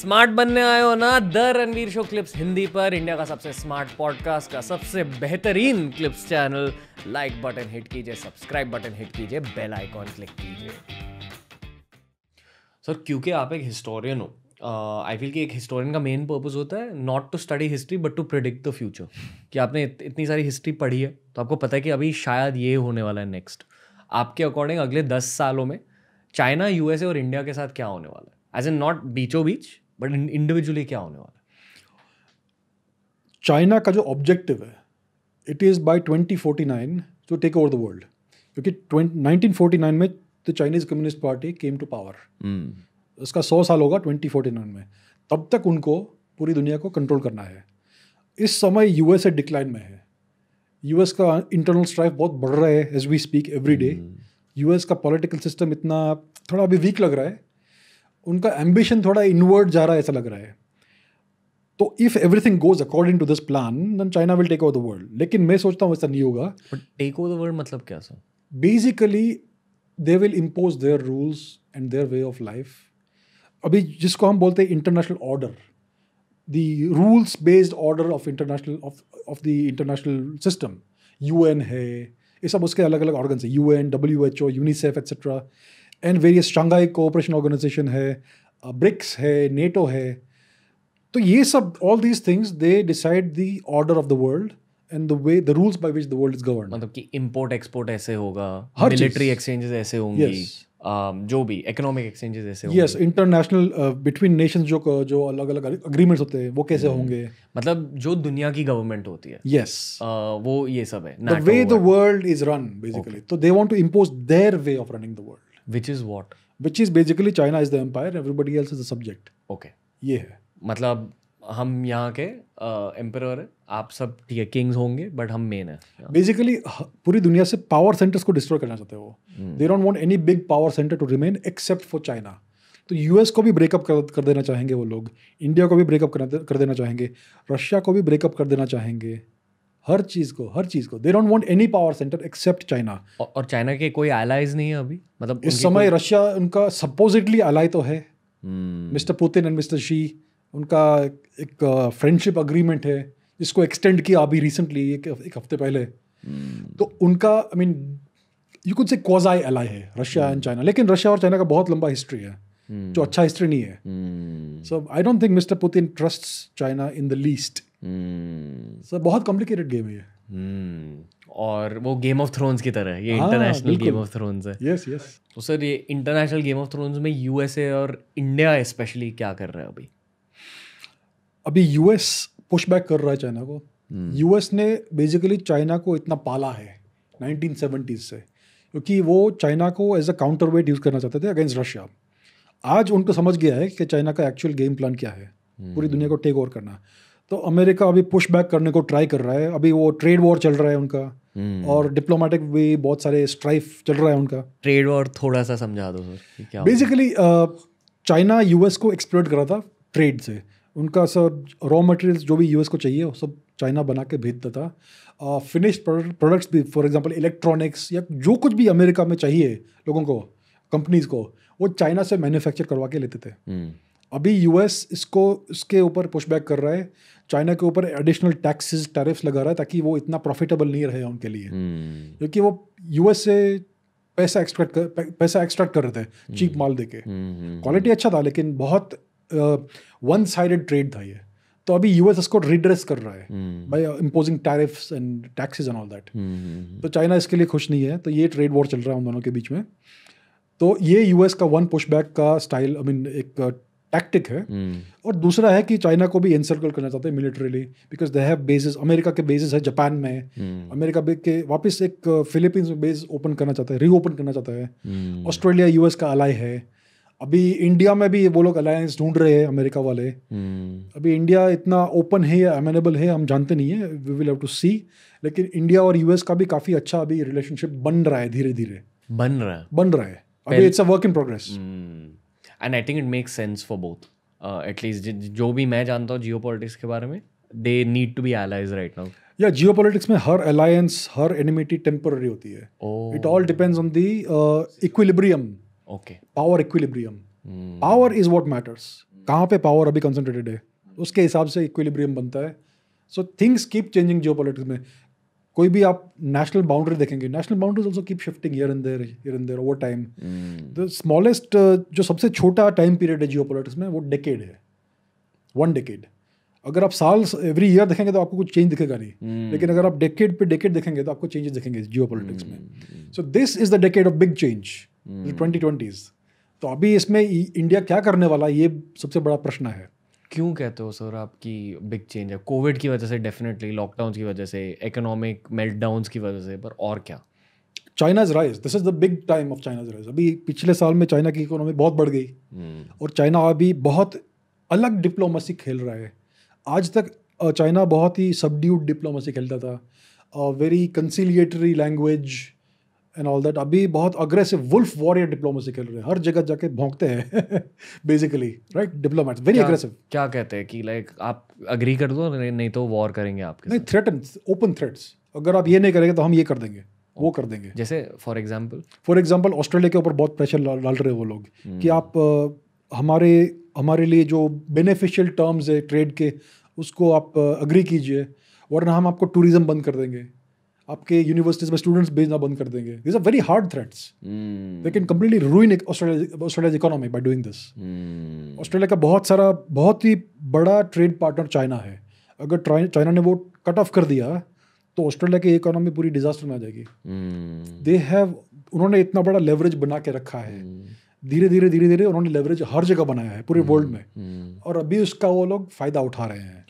Smart बनने आए हो ना the Ranveer show clips Hindi पर इंडिया का सबसे स्मार्ट पॉडकास्ट का सबसे बेहतरीन clips channel like button hit कीजिए सब्सक्राइब बटन हिट कीजिए बेल आइकॉन क्लिक कीजिए सर क्योंकि आप एक हिस्टोरियन हो आई फील कि एक हिस्टोरियन का मेन पर्पज होता है not to study history but to predict the future कि आपने इत, इतनी सारी हिस्ट्री पढ़ी है तो आपको पता है कि अभी शायद ये होने वाला है नेक्स्ट आपके अकॉर्डिंग अगले दस सालों में चाइना यूएसए और इंडिया के साथ क्या होने वाला है एज ए नॉट बीचो बीच बट इंडिविजुअली क्या होने वाला चाइना का जो ऑब्जेक्टिव है it is by twenty forty nine to take over the world क्योंकि नाइनटीन फोर्टी नाइन में the Chinese Communist Party came to power उसका सौ साल होगा ट्वेंटी फोर्टी नाइन में तब तक उनको पूरी दुनिया को कंट्रोल करना है इस समय यूएस ए डिक्लाइन में है यू एस का इंटरनल स्ट्राइफ बहुत बढ़ रहा है as we speak every day US का पॉलिटिकल सिस्टम इतना थोड़ा अभी वीक लग रहा है उनका एम्बिशन थोड़ा इनवर्ड जा रहा है ऐसा लग रहा है तो if everything goes according to this plan then China will take over the world लेकिन मैं सोचता हूँ ऐसा नहीं होगा टेक ओवर द वर्ल्ड मतलब क्या sir basically they will impose their rules and their way of life अभी जिसको हम बोलते हैं international order the rules based order of international of the international system you है ये सब उसके अलग अलग ऑर्गन्स हैं U N W H O UNICEF etcetera and various Shanghai Cooperation Organization है ब्रिक्स है नेटो है तो ये सब all these things they decide the order of the world and the way the rules by which the world is govern मतलब कि import export ऐसे होगा मिलिट्री एक्सचेंजेस ऐसे होंगे yes. um, जो भी इकोनॉमिक एक्सचेंजेस ऐसे होंगे यस इंटरनेशनल बिटवीन नेशंस जो जो अलग अलग अग्रीमेंट्स होते हैं वो कैसे hmm. होंगे मतलब जो दुनिया की गवर्नमेंट होती है यस yes. uh, वो ये सब है the way the world is run basically तो they want to impose their way of running the world which is what which is basically China is the empire everybody else is the subject okay ये है मतलब हम यहाँ के emperor uh, आप सब ठीक है किंग्स होंगे बट हम मेन है बेसिकली पूरी दुनिया से पावर सेंटर्स को डिस्ट्रॉय करना चाहते हो they don't want any big power center to remain except for China तो यूएस को भी ब्रेकअप कर, कर देना चाहेंगे वो लोग इंडिया को भी ब्रेकअप कर, कर देना चाहेंगे रशिया को भी ब्रेकअप कर देना चाहेंगे हर चीज़ को हर चीज़ को they don't want any power center except China और चाइना के कोई अलाइज नहीं है अभी मतलब इस समय रशिया उनका सपोजिटली अलाई तो है mister Putin and mister Xi उनका एक फ्रेंडशिप अग्रीमेंट है जिसको एक्सटेंड किया अभी रिसेंटली एक, एक हफ्ते पहले hmm. तो उनका I mean you could say quasi ally है रशिया एंड चाइना लेकिन रशिया और चाइना का बहुत लंबा हिस्ट्री है जो hmm। अच्छा हिस्ट्री नहीं है so I don't think mister Putin trust China in the least sir hmm. बहुत कॉम्प्लिकेटेड गेम है ये हम्म, और वो गेम ऑफ थ्रोन्स की तरह ये इंटरनेशनल गेम ऑफ थ्रोन्स है यस यस तो सर ये इंटरनेशनल गेम ऑफ थ्रोन्स में यूएसए और इंडिया स्पेशली क्या कर रहा है अभी अभी यूएस पुशबैक कर रहा है चाइना को यूएस हम्म। ने बेसिकली चाइना को इतना पाला है नाइनटीन से क्योंकि वो चाइना को as a counterweight use करना चाहते थे अगेंस्ट रशिया आज उनको समझ गया है कि चाइना का एक्चुअल गेम प्लान क्या है पूरी दुनिया को टेक ओवर करना तो अमेरिका अभी पुश बैक करने को ट्राई कर रहा है अभी वो ट्रेड वॉर चल रहा है उनका हम्म। और डिप्लोमेटिक भी बहुत सारे स्ट्राइफ चल रहा है उनका ट्रेड वॉर थोड़ा सा समझा दो सर बेसिकली चाइना यूएस को एक्सप्लोर्ट रहा था ट्रेड से उनका सर रॉ मटेरियल्स जो भी यूएस को चाहिए वो सब चाइना बना के भेजता था फिनिश्ड प्रोडक्ट्स भी फॉर एग्जांपल इलेक्ट्रॉनिक्स या जो कुछ भी अमेरिका में चाहिए लोगों को कंपनीज को वो चाइना से मैन्युफैक्चर करवा के लेते थे hmm. अभी यूएस इसको इसके ऊपर पुशबैक कर रहा है चाइना के ऊपर एडिशनल टैक्सेस टैरिफ्स लगा रहा है ताकि वो इतना प्रॉफिटेबल नहीं रहे उनके लिए हम्म। क्योंकि वो यूएस से पैसा एक्सट्रैक्ट कर पैसा एक्सट्रैक्ट कर रहे थे चीप हम्म। माल दे के क्वालिटी हम्म, अच्छा था लेकिन बहुत वन साइडेड ट्रेड था ये तो अभी यूएस इसको रिड्रेस कर रहा है by imposing tariffs and taxes and all that तो चाइना इसके लिए खुश नहीं है तो ये ट्रेड वॉर चल रहा है उन दोनों के बीच में तो ये यूएस का वन पुशबैक का स्टाइल आई मीन एक टैक्टिक है hmm. और दूसरा है कि चाइना को भी एनसर्कल करना चाहते हैं militarily because they have bases America के बेसिस है जापान में अमेरिका hmm. के वापस एक फिलीपींस uh, में बेस ओपन करना चाहता है रीओपन करना चाहता है ऑस्ट्रेलिया hmm. यूएस का अलाय है अभी इंडिया में भी वो लोग अलायंस ढूंढ रहे हैं अमेरिका वाले अभी इंडिया इतना ओपन है या अमेनेबल है हम जानते नहीं है we will have to see लेकिन इंडिया और यूएस का भी काफ़ी अच्छा अभी रिलेशनशिप बन रहा है धीरे धीरे बन रहा है बन रहा है अभी it's a work in progress and I think it makes sense for both at least जो भी मैं जानता हूँ जियो पॉलिटिक्स के बारे में they need to be allies right now या जियो पॉलिटिक्स में हर अलायंस हर एनिमिटी टेम्पररी होती है it all depends on the equilibrium okay power equilibrium power is what matters कहाँ पे पावर अभी कंसनट्रेटेड है उसके हिसाब से इक्विलिब्रियम बनता है so things keep changing geo में कोई भी आप नेशनल बाउंड्री देखेंगे national boundaries also keep shifting year in there year in there over time the smallest जो सबसे छोटा टाइम पीरियड है जियो में वो डेकेड है वन डेकेड अगर आप साल एवरी ईयर देखेंगे तो आपको कुछ चेंज दिखेगा नहीं mm. लेकिन अगर आप डेकेड पे डेकेड देखेंगे तो आपको चेंजेस दिखेंगे जियो पॉलिटिक्स mm. में so this is the decade of big change twenty twenties तो अभी इसमें इंडिया क्या करने वाला ये सबसे बड़ा प्रश्न है क्यों कहते हो सर आपकी बिग चेंज है कोविड की वजह से डेफिनेटली लॉकडाउन की वजह से इकोनॉमिक मेल्टडाउन की वजह से पर और क्या China's rise this is the big time of China's rise अभी पिछले साल में चाइना की इकोनॉमी बहुत बढ़ गई hmm. और चाइना अभी बहुत अलग डिप्लोमेसी खेल रहा है आज तक चाइना बहुत ही सबड्यूड डिप्लोमेसी खेलता था very conciliatory language and all that अभी बहुत अग्रेसिव वुल्फ वॉरियर डिप्लोमेसी खेल रहे हैं हर जगह जाके भोंकते हैं basically right diplomats very aggressive क्या कहते हैं कि लाइक like, आप अग्री कर दो नहीं तो वॉर करेंगे आपके नहीं थ्रेट ओपन थ्रेट्स अगर आप ये नहीं करेंगे तो हम ये कर देंगे okay. Oh. वो कर देंगे जैसे for example for example Australia के ऊपर बहुत प्रेशर डाल रहे हैं वो लोग hmm. कि आप हमारे हमारे लिए जो बेनिफिशियल टर्म्स है ट्रेड के उसको आप अग्री कीजिए वरना हम आपको टूरिज़्म बंद कर देंगे आपके यूनिवर्सिटीज में स्टूडेंट्स भेजना बंद कर देंगे this are very hard threats they can completely ruin Australia economy by doing this Australia का बहुत सारा बहुत ही बड़ा ट्रेड पार्टनर चाइना है अगर चाइना ने वो कट ऑफ कर दिया तो ऑस्ट्रेलिया की इकोनॉमी पूरी डिजास्टर में आ जाएगी दे hmm. हैव उन्होंने इतना बड़ा लेवरेज बना के रखा है धीरे धीरे धीरे धीरे उन्होंने लेवरेज हर जगह बनाया है पूरे वर्ल्ड hmm. में hmm. और अभी उसका वो लोग फ़ायदा उठा रहे हैं